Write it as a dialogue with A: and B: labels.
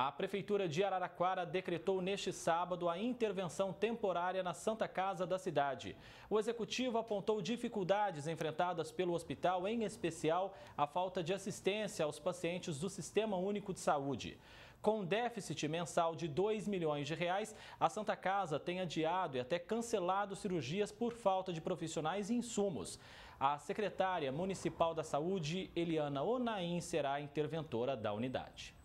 A: A Prefeitura de Araraquara decretou neste sábado a intervenção temporária na Santa Casa da cidade. O executivo apontou dificuldades enfrentadas pelo hospital, em especial a falta de assistência aos pacientes do Sistema Único de Saúde. Com um déficit mensal de 2 milhões de reais, a Santa Casa tem adiado e até cancelado cirurgias por falta de profissionais e insumos. A secretária municipal da Saúde, Eliana Onaim, será a interventora da unidade.